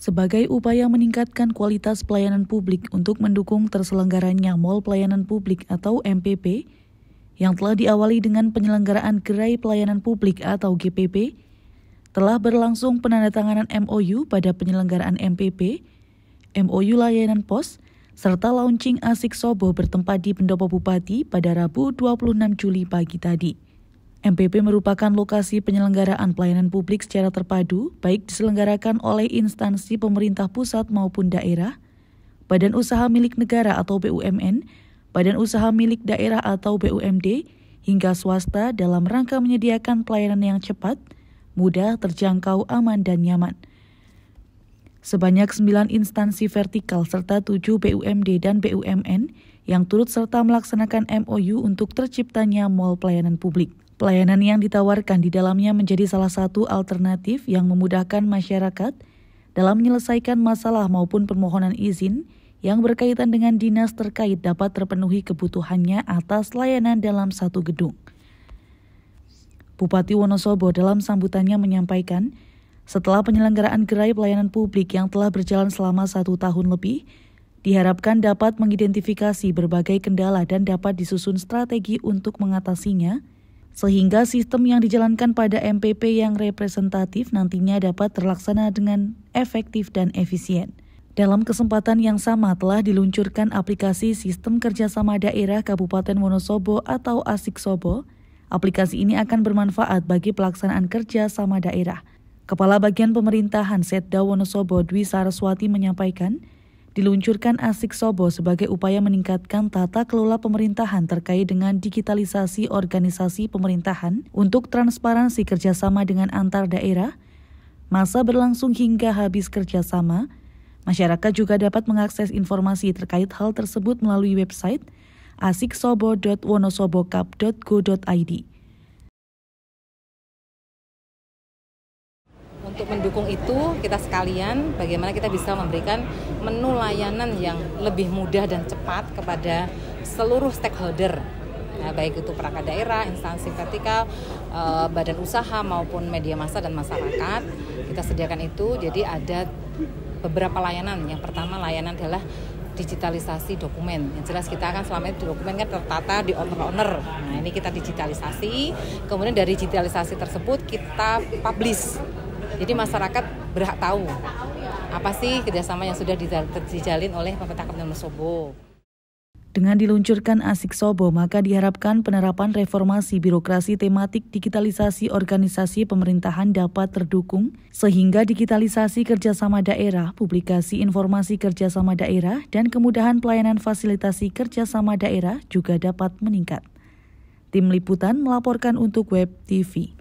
sebagai upaya meningkatkan kualitas pelayanan publik untuk mendukung terselenggaranya Mall Pelayanan Publik atau MPP yang telah diawali dengan penyelenggaraan Gerai Pelayanan Publik atau GPP telah berlangsung penandatanganan MOU pada penyelenggaraan MPP, MOU layanan pos, serta launching Asik Sobo bertempat di Pendopo Bupati pada Rabu 26 Juli pagi tadi. MPP merupakan lokasi penyelenggaraan pelayanan publik secara terpadu, baik diselenggarakan oleh instansi pemerintah pusat maupun daerah, badan usaha milik negara atau BUMN, badan usaha milik daerah atau BUMD, hingga swasta dalam rangka menyediakan pelayanan yang cepat, mudah, terjangkau, aman, dan nyaman. Sebanyak 9 instansi vertikal serta 7 BUMD dan BUMN yang turut serta melaksanakan MOU untuk terciptanya mall pelayanan publik. Pelayanan yang ditawarkan di dalamnya menjadi salah satu alternatif yang memudahkan masyarakat dalam menyelesaikan masalah maupun permohonan izin yang berkaitan dengan dinas terkait dapat terpenuhi kebutuhannya atas layanan dalam satu gedung. Bupati Wonosobo dalam sambutannya menyampaikan, setelah penyelenggaraan gerai pelayanan publik yang telah berjalan selama satu tahun lebih, diharapkan dapat mengidentifikasi berbagai kendala dan dapat disusun strategi untuk mengatasinya, sehingga sistem yang dijalankan pada MPP yang representatif nantinya dapat terlaksana dengan efektif dan efisien. Dalam kesempatan yang sama telah diluncurkan aplikasi Sistem Kerjasama Daerah Kabupaten Wonosobo atau Asik Sobo. Aplikasi ini akan bermanfaat bagi pelaksanaan kerja sama daerah. Kepala Bagian Pemerintahan Setda Wonosobo Dwi Saraswati menyampaikan, diluncurkan Asik Sobo sebagai upaya meningkatkan tata kelola pemerintahan terkait dengan digitalisasi organisasi pemerintahan untuk transparansi kerjasama dengan antar daerah. Masa berlangsung hingga habis kerjasama. Masyarakat juga dapat mengakses informasi terkait hal tersebut melalui website asiksobo.wonosobokap.go.id. untuk mendukung itu kita sekalian bagaimana kita bisa memberikan menu layanan yang lebih mudah dan cepat kepada seluruh stakeholder Nah, baik itu perangkat daerah, instansi vertikal, eh, badan usaha maupun media massa dan masyarakat. Kita sediakan itu. Jadi ada beberapa layanan. Yang pertama layanan adalah digitalisasi dokumen. Yang jelas kita akan selama ini dokumen kan tertata di owner-owner. Nah, ini kita digitalisasi. Kemudian dari digitalisasi tersebut kita publish jadi masyarakat berhak tahu apa sih kerjasama yang sudah dijalin oleh pemerintah Kabupaten Sobo. Dengan diluncurkan Asik Sobo, maka diharapkan penerapan reformasi birokrasi tematik digitalisasi organisasi pemerintahan dapat terdukung, sehingga digitalisasi kerjasama daerah, publikasi informasi kerjasama daerah, dan kemudahan pelayanan fasilitasi kerjasama daerah juga dapat meningkat. Tim Liputan melaporkan untuk Web TV.